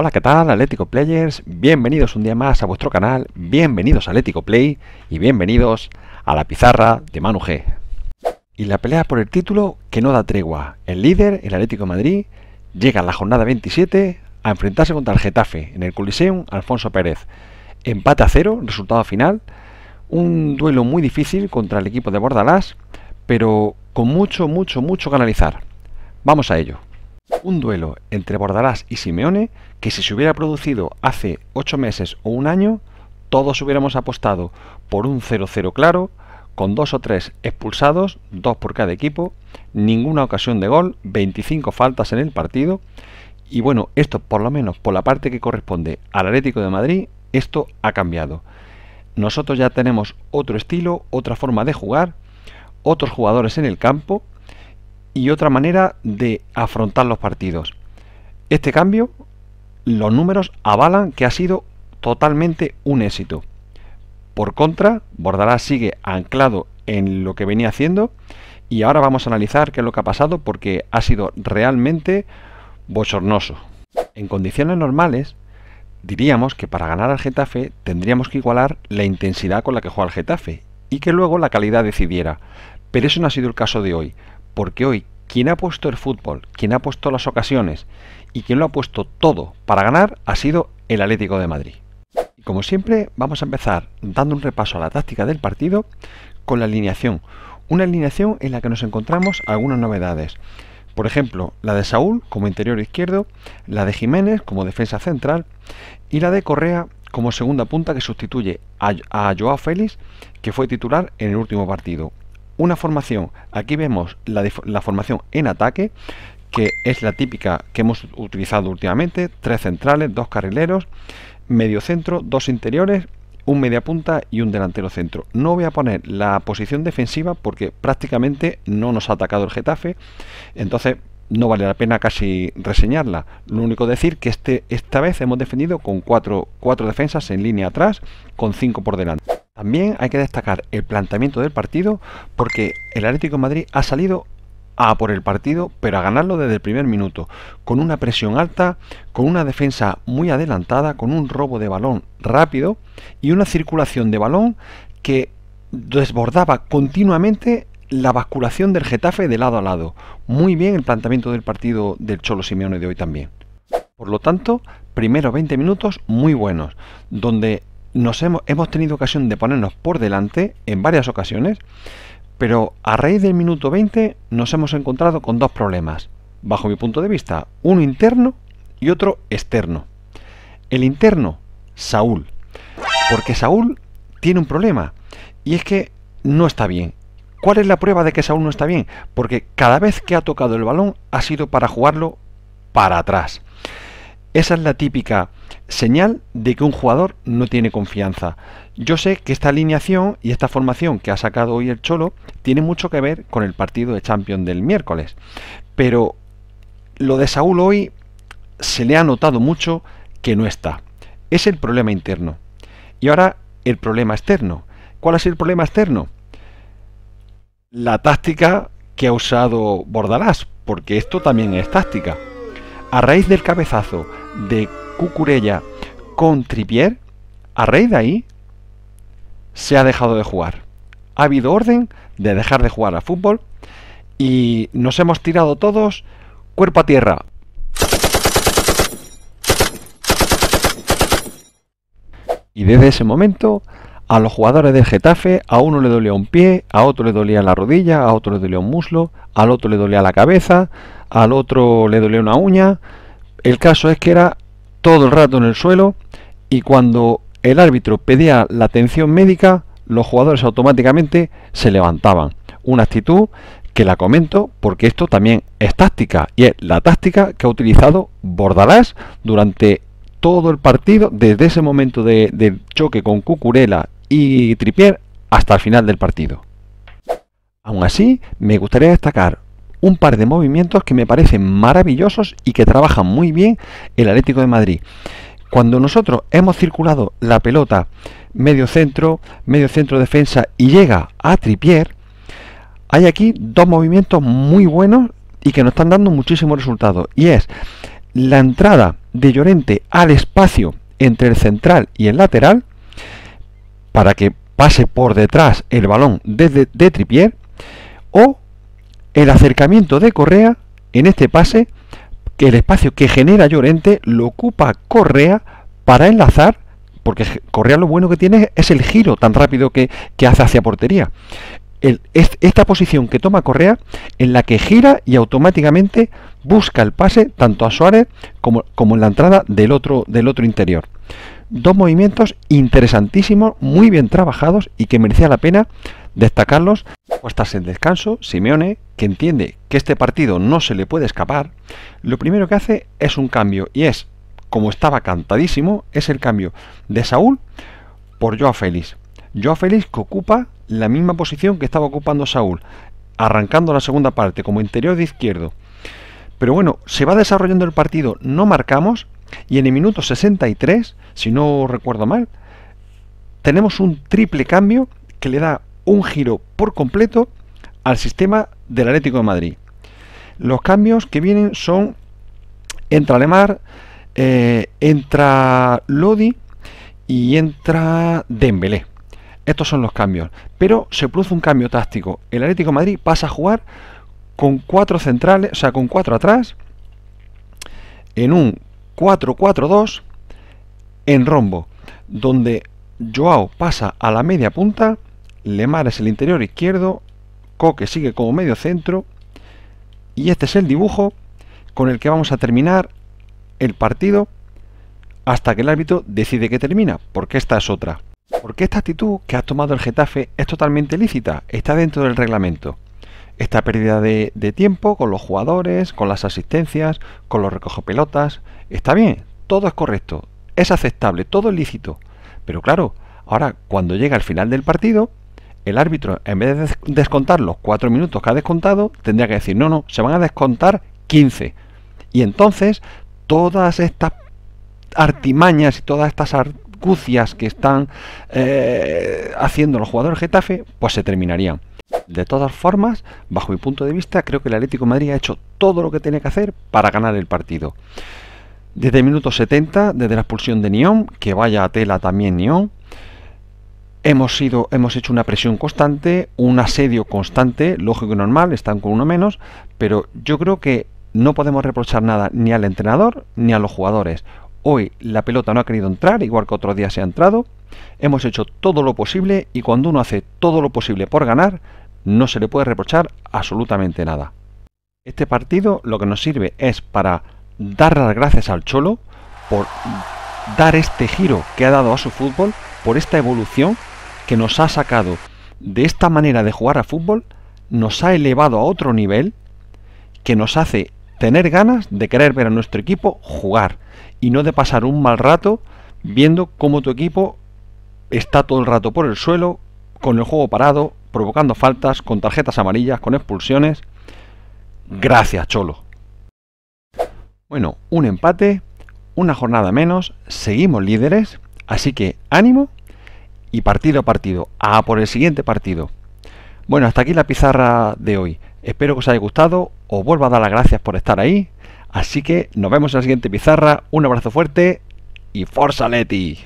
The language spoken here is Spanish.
Hola, ¿qué tal Atlético Players? Bienvenidos un día más a vuestro canal, bienvenidos a Atlético Play y bienvenidos a la pizarra de Manu G. Y la pelea por el título que no da tregua. El líder, el Atlético de Madrid, llega a la jornada 27 a enfrentarse contra el Getafe en el Coliseum Alfonso Pérez. Empate a cero, resultado final. Un duelo muy difícil contra el equipo de Bordalás, pero con mucho, mucho, mucho que analizar. Vamos a ello. Un duelo entre Bordalás y Simeone que si se hubiera producido hace 8 meses o un año, todos hubiéramos apostado por un 0-0 claro, con dos o tres expulsados, dos por cada equipo, ninguna ocasión de gol, 25 faltas en el partido. Y bueno, esto por lo menos por la parte que corresponde al Atlético de Madrid, esto ha cambiado. Nosotros ya tenemos otro estilo, otra forma de jugar, otros jugadores en el campo y otra manera de afrontar los partidos. Este cambio, los números avalan que ha sido totalmente un éxito. Por contra, Bordalás sigue anclado en lo que venía haciendo y ahora vamos a analizar qué es lo que ha pasado porque ha sido realmente bochornoso. En condiciones normales, diríamos que para ganar al Getafe tendríamos que igualar la intensidad con la que juega el Getafe y que luego la calidad decidiera. Pero eso no ha sido el caso de hoy, porque hoy quien ha puesto el fútbol, quien ha puesto las ocasiones y quien lo ha puesto todo para ganar ha sido el Atlético de Madrid. como siempre, vamos a empezar dando un repaso a la táctica del partido con la alineación. Una alineación en la que nos encontramos algunas novedades. Por ejemplo, la de Saúl como interior izquierdo, la de Jiménez como defensa central y la de Correa como segunda punta que sustituye a Joao Félix, que fue titular en el último partido una formación, aquí vemos la, formación en ataque, que es la típica que hemos utilizado últimamente, tres centrales, dos carrileros, medio centro, dos interiores, un media punta y un delantero centro. No voy a poner la posición defensiva porque prácticamente no nos ha atacado el Getafe, entonces no vale la pena casi reseñarla. Lo único decir que este, esta vez hemos defendido con cuatro defensas en línea atrás, con cinco por delante. También hay que destacar el planteamiento del partido porque el Atlético Madrid ha salido a por el partido, pero a ganarlo desde el primer minuto, con una presión alta, con una defensa muy adelantada, con un robo de balón rápido y una circulación de balón que desbordaba continuamente la basculación del Getafe de lado a lado. Muy bien el planteamiento del partido del Cholo Simeone de hoy también. Por lo tanto, primeros 20 minutos muy buenos, donde nos hemos, hemos tenido ocasión de ponernos por delante en varias ocasiones, pero a raíz del minuto 20 nos hemos encontrado con dos problemas, bajo mi punto de vista, uno interno y otro externo. El interno, Saúl, porque Saúl tiene un problema, y es que no está bien. ¿Cuál es la prueba de que Saúl no está bien? Porque cada vez que ha tocado el balón ha sido para jugarlo para atrás. Esa es la típica señal de que un jugador no tiene confianza. Yo sé que esta alineación y esta formación que ha sacado hoy el Cholo tiene mucho que ver con el partido de Champions del miércoles. Pero lo de Saúl hoy se le ha notado mucho que no está. Es el problema interno. Y ahora el problema externo. ¿Cuál es el problema externo? La táctica que ha usado Bordalás, porque esto también es táctica a raíz del cabezazo de Cucurella con Tripier, a raíz de ahí se ha dejado de jugar. Ha habido orden de dejar de jugar a fútbol y nos hemos tirado todos cuerpo a tierra. Y desde ese momento a los jugadores de Getafe, a uno le dolía un pie, a otro le dolía la rodilla, a otro le dolía un muslo, al otro le dolía la cabeza, al otro le dolía una uña. El caso es que era todo el rato en el suelo y cuando el árbitro pedía la atención médica, los jugadores automáticamente se levantaban. Una actitud que la comento porque esto también es táctica y es la táctica que ha utilizado Bordalás durante todo el partido, desde ese momento de, choque con Cucurela y Trippier hasta el final del partido. Aún así, me gustaría destacar un par de movimientos que me parecen maravillosos y que trabajan muy bien el Atlético de Madrid. Cuando nosotros hemos circulado la pelota medio centro, medio centro defensa y llega a Tripier, hay aquí dos movimientos muy buenos y que nos están dando muchísimos resultados. Y es la entrada de Llorente al espacio entre el central y el lateral para que pase por detrás el balón desde de Tripier o el acercamiento de Correa en este pase que el espacio que genera Llorente lo ocupa Correa para enlazar porque Correa lo bueno que tiene es el giro tan rápido que, hace hacia portería. esta posición que toma Correa en la que gira y automáticamente busca el pase tanto a Suárez como, como en la entrada del otro, del otro interior dos movimientos interesantísimos, muy bien trabajados y que merecía la pena destacarlos. Puestas en descanso, Simeone, que entiende que este partido no se le puede escapar, lo primero que hace es un cambio y es, como estaba cantadísimo, es el cambio de Saúl por Joao Félix. Joao Félix que ocupa la misma posición que estaba ocupando Saúl, arrancando la segunda parte como interior de izquierdo. Pero bueno, se va desarrollando el partido, no marcamos, y en el minuto 63, si no recuerdo mal, tenemos un triple cambio que le da un giro por completo al sistema del Atlético de Madrid. Los cambios que vienen son entra Lemar, eh, entra Lodi y entra Dembélé. Estos son los cambios. Pero se produce un cambio táctico. El Atlético de Madrid pasa a jugar con cuatro centrales, o sea, con cuatro atrás, en un 4-4-2 en rombo, donde Joao pasa a la media punta, Lemar es el interior izquierdo, Coque sigue como medio centro, y este es el dibujo con el que vamos a terminar el partido hasta que el árbitro decide que termina, porque esta es otra. Porque esta actitud que ha tomado el Getafe es totalmente lícita, está dentro del reglamento esta pérdida de, tiempo con los jugadores, con las asistencias, con los recojopelotas, Está bien, todo es correcto, es aceptable, todo es lícito. Pero claro, ahora cuando llega el final del partido, el árbitro, en vez de descontar los cuatro minutos que ha descontado, tendría que decir, no, no, se van a descontar 15. Y entonces, todas estas artimañas y todas estas argucias que están eh, haciendo los jugadores Getafe, pues se terminarían. De todas formas, bajo mi punto de vista, creo que el Atlético de Madrid ha hecho todo lo que tiene que hacer para ganar el partido. Desde el minuto 70, desde la expulsión de Neón, que vaya a tela también Neón, hemos, sido, hemos hecho una presión constante, un asedio constante, lógico y normal, están con uno menos, pero yo creo que no podemos reprochar nada ni al entrenador ni a los jugadores. Hoy la pelota no ha querido entrar, igual que otro día se ha entrado. Hemos hecho todo lo posible y cuando uno hace todo lo posible por ganar, no se le puede reprochar absolutamente nada. Este partido lo que nos sirve es para dar las gracias al Cholo por dar este giro que ha dado a su fútbol, por esta evolución que nos ha sacado de esta manera de jugar a fútbol, nos ha elevado a otro nivel que nos hace tener ganas de querer ver a nuestro equipo jugar y no de pasar un mal rato viendo cómo tu equipo está todo el rato por el suelo, con el juego parado, provocando faltas, con tarjetas amarillas, con expulsiones. Gracias, Cholo. Bueno, un empate, una jornada menos, seguimos líderes, así que ánimo y partido a partido, a por el siguiente partido. Bueno, hasta aquí la pizarra de hoy. Espero que os haya gustado, os vuelvo a dar las gracias por estar ahí, así que nos vemos en la siguiente pizarra, un abrazo fuerte y Forza Leti.